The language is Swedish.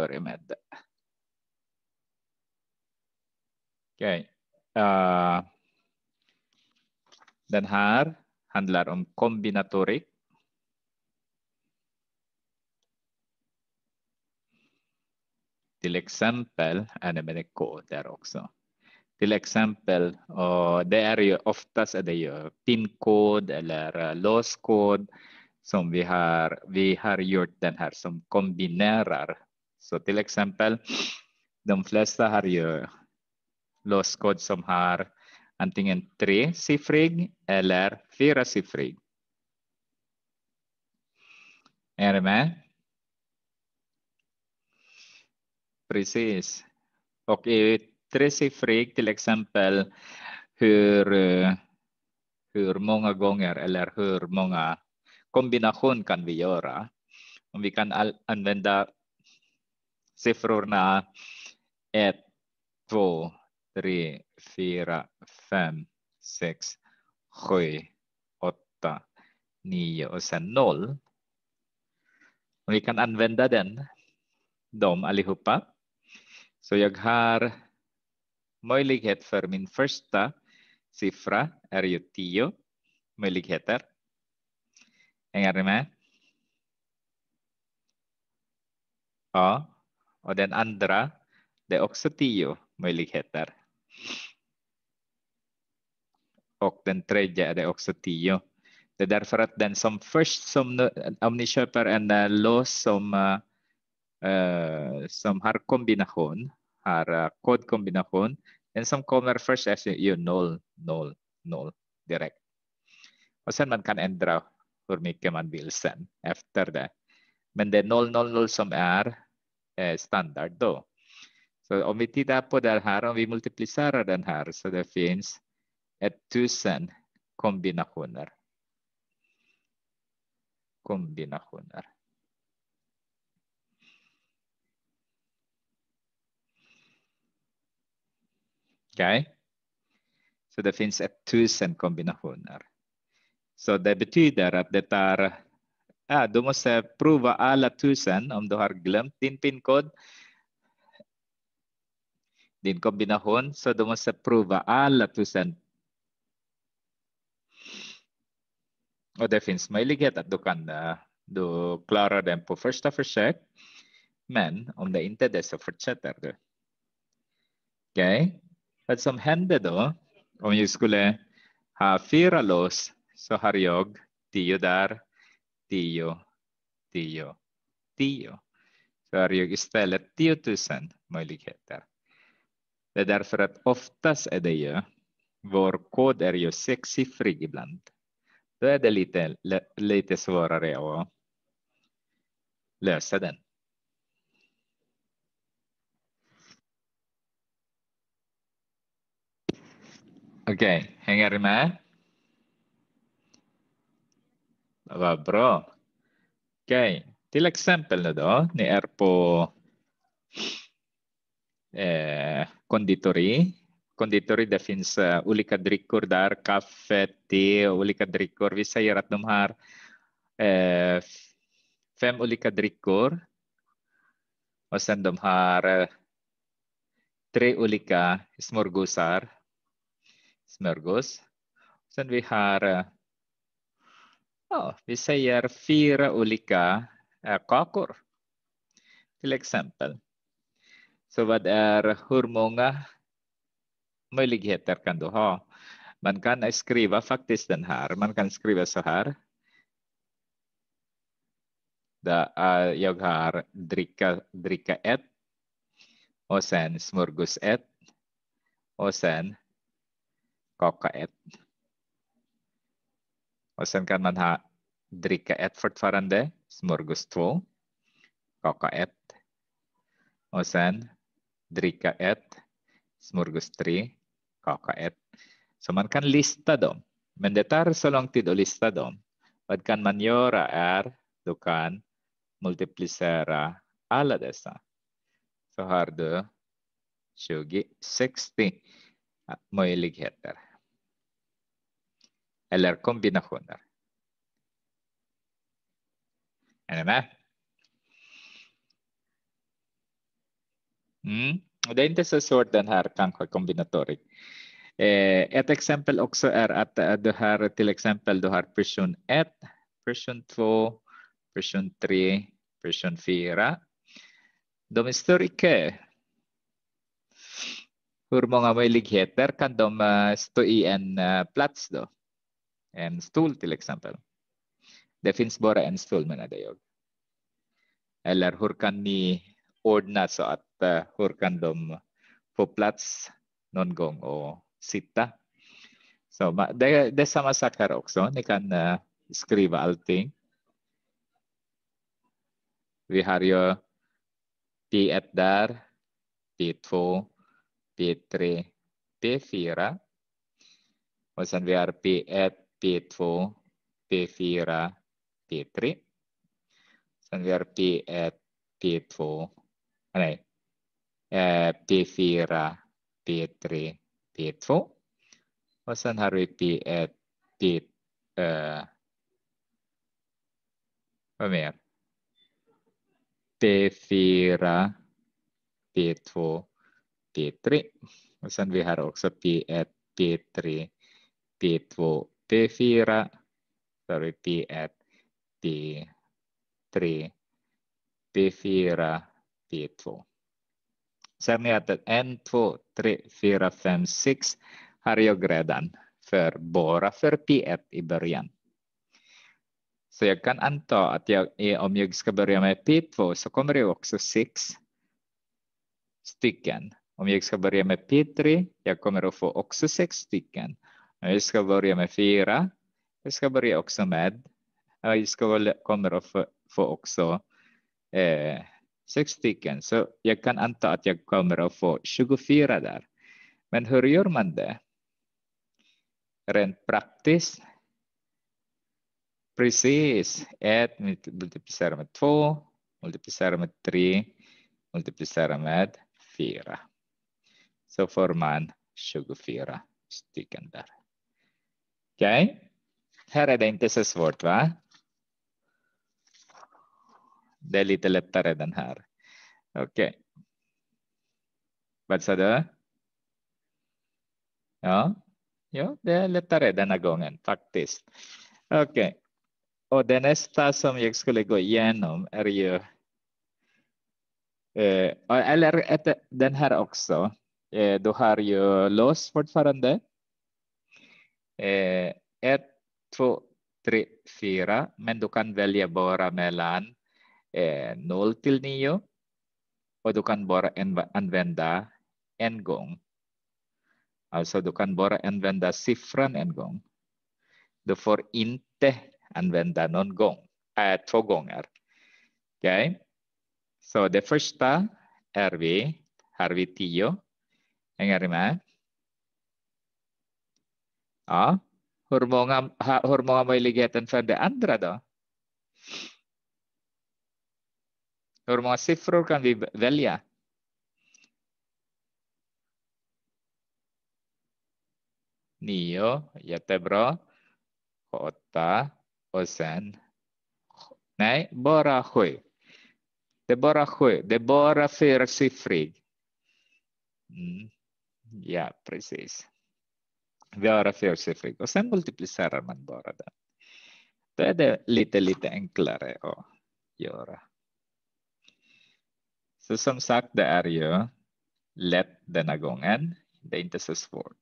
börja med Okay. Uh, eh, den här handlar om kombinatorik. Till exempel är det med kod där också. Till exempel, och eh, det är ju oftast är det ju PIN-kod eller eh, låskod som vi har, vi har gjort den här som kombinerar så till exempel, de flesta har ju låskod som har antingen tresiffrig eller fyrasiffrig. Är du med? Precis. Och i tresiffrig till exempel hur, hur många gånger eller hur många kombination kan vi göra? Om vi kan använda siffrorna 1, 2, 3, 4, 5, 6, 7, 8, 9 och sen 0. Och vi kan använda den, de allihopa. Så jag har möjlighet för min första siffra är ju 10 möjligheter. Hänger ni med? Ja. Och den andra, det är också tio möjligheter. Och den tredje är det också tio. Det är därför att den som först, som, om ni köper en eh, lås som, uh, som har kombination, har uh, kodkombination, den som kommer först är ju noll, noll, noll direkt. Och sen man kan ändra hur mycket man vill sen efter det. Men det är 000 som är Eh, standard då. Så om vi tittar på det här, om vi multiplicerar den här så det finns 1000 kombinationer. Kombinationer. Okej. Okay. Så det finns 1000 kombinationer. Så det betyder att det tar Ah, du måste prova alla tusen om du har glömt din pinkod. Din kombination, så du måste prova alla tusen. Och det finns möjlighet att du kan eh, du klarar den på första försök. Men om det inte är det så fortsätter du. Okej, okay. vad som hände då? Om jag skulle ha fyra lås så har jag tio där tio, tio, tio. Så har jag istället 10 000 möjligheter. Det är därför att oftast är det ju, vår kod är ju sexsiffrig ibland. Då är det lite, lite svårare att lösa den. Okej, okay, hänger du med? Vad bra. Okej, okay. till exempel nu då, ni är på eh, konditori. Konditori, det finns uh, olika drycker där, kaffe, te, och olika drycker. Vi säger att de har eh, fem olika drycker. Och sen de har eh, tre olika smörgåsar. Smörgås. Sen vi har eh, Ja, vi säger fyra olika eh, kakor. Till exempel. Så vad är, hur många möjligheter kan du ha? Man kan skriva faktiskt den här. Man kan skriva så här. Eh, jag har dricka, dricka ett och sen smörgås ett och sen kaka ett. Och sen kan man ha dricka ett fortfarande, smörgås två, kaka ett. och sen dricka ett, smörgås tre, kaka ett. Så man kan lista dem, men det tar så lång tid att lista dem. Vad kan man göra är, du kan multiplicera alla dessa. Så har du 20, 60 möjligheter. eller kombinationer. Ano är ni med? Mm. Det är inte så svårt den här kanske kombinatorik. Eh, ett exempel också är er att eh, ah, du har till exempel du har person 1, person 2, person 3, person 4. De står i kö. Hur många möjligheter kan de uh, ah, stå i en uh, plats då? en stol till exempel. Det finns bara en stol menade jag. Eller hur kan ni ordna så att uh, hur kan de få plats någon gång och sitta? Så det, det är samma sak här också. Ni kan uh, skriva allting. Vi har ju P1 där, P2, P3, P4. Och sen vi har P1, P2, P4, P3. Sen vi har P1, P2, ah, nej, P4, P3, P2. Och sen har vi P1, P... Eh, vad mer? P4, P2, P3. Och sen vi har också P1, P3, P2 P4, sorry, P1, P3, P4, P2. Sen ni att 1, 2, 3, 4, 5, 6 har jag redan för bara för P1 i början. Så jag kan anta att jag, om jag ska börja med P2 så kommer det också sex stycken. Om jag ska börja med P3, jag kommer att få också sex stycken. Jag ska börja med fyra. Jag ska börja också med. Eh, jag ska, kommer att få, få också eh, sex stycken, så jag kan anta att jag kommer att få 24 där. Men hur gör man det? Rent praktiskt? Precis, ett multiplicerar med två, multiplicerar med tre, multiplicerar med fyra. Så får man 24 stycken där. Okej, okay. här är det inte så svårt va? Det är lite lättare den här. Okej. Okay. Vad sa du? Ja, ja, det är lättare denna gången faktiskt. Okej, okay. och det nästa som jag skulle gå igenom är ju eh, eller den här också. Eh, du har ju lås fortfarande. Eh, ett, två, tre, fyra. Men du kan välja bara mellan eh, 0 till 9 och du kan bara använda en gång. Alltså du kan bara använda siffran en gång. Du får inte använda någon gång, äh, två gånger. Okej? Okay? Så det första är vi, har vi tio. Hänger ni med? Ja, hur många, hur många möjligheter för det andra då? Hur många siffror kan vi välja? Nio, jättebra. Åtta och sen... Nej, bara sju. Det är bara sju. Det är bara fyrsiffrig. Mm. Ja, precis vi har affärseffekt och sen multiplicerar man bara den. Då är det lite, lite enklare att göra. Så som sagt, det är ju lätt denna gången. Det är inte så svårt.